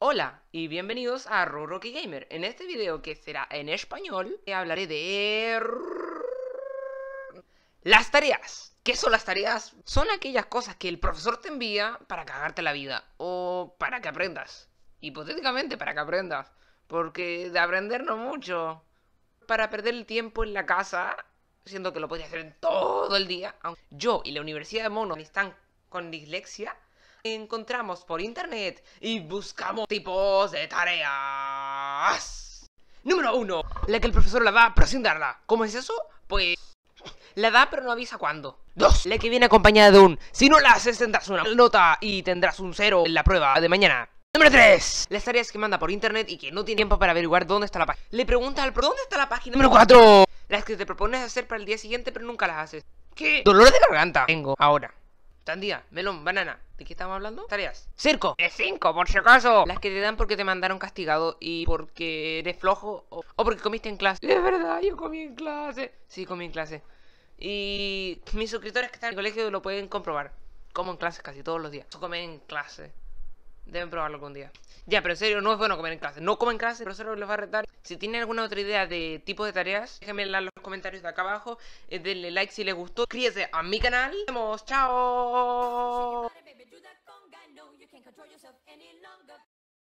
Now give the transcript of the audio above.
Hola y bienvenidos a Roroki Gamer. En este video que será en español, hablaré de... Las tareas. ¿Qué son las tareas? Son aquellas cosas que el profesor te envía para cagarte la vida o para que aprendas. Hipotéticamente para que aprendas. Porque de aprender no mucho. Para perder el tiempo en la casa, siendo que lo podía hacer todo el día. Yo y la Universidad de Mono están con dislexia encontramos por internet y buscamos tipos de tareas. Número 1. La que el profesor la da pero sin darla. ¿Cómo es eso? Pues... La da pero no avisa cuándo. 2. La que viene acompañada de un... Si no la haces tendrás una nota y tendrás un cero en la prueba de mañana. Número 3. Las tareas que manda por internet y que no tiene tiempo para averiguar dónde está la página. Le pregunta al pro dónde está la página. Número 4. Las que te propones hacer para el día siguiente pero nunca las haces. ¿Qué? Dolor de garganta tengo ahora. Sandía melón, banana. ¿De qué estamos hablando? Tareas. Circo. Es cinco, por si acaso. Las que te dan porque te mandaron castigado y porque eres flojo o, porque comiste en clase. Es verdad, yo comí en clase. Sí, comí en clase. Y mis suscriptores que están en el colegio lo pueden comprobar. Como en clase casi todos los días. Yo comí en clase. Deben probarlo algún día. Ya, pero en serio, no es bueno comer en clase. No comen en clase, el profesor les va a retar. Si tienen alguna otra idea de tipo de tareas, déjenme en los comentarios de acá abajo. Eh, denle like si les gustó. Suscríbanse a mi canal. Nos vemos. Chao.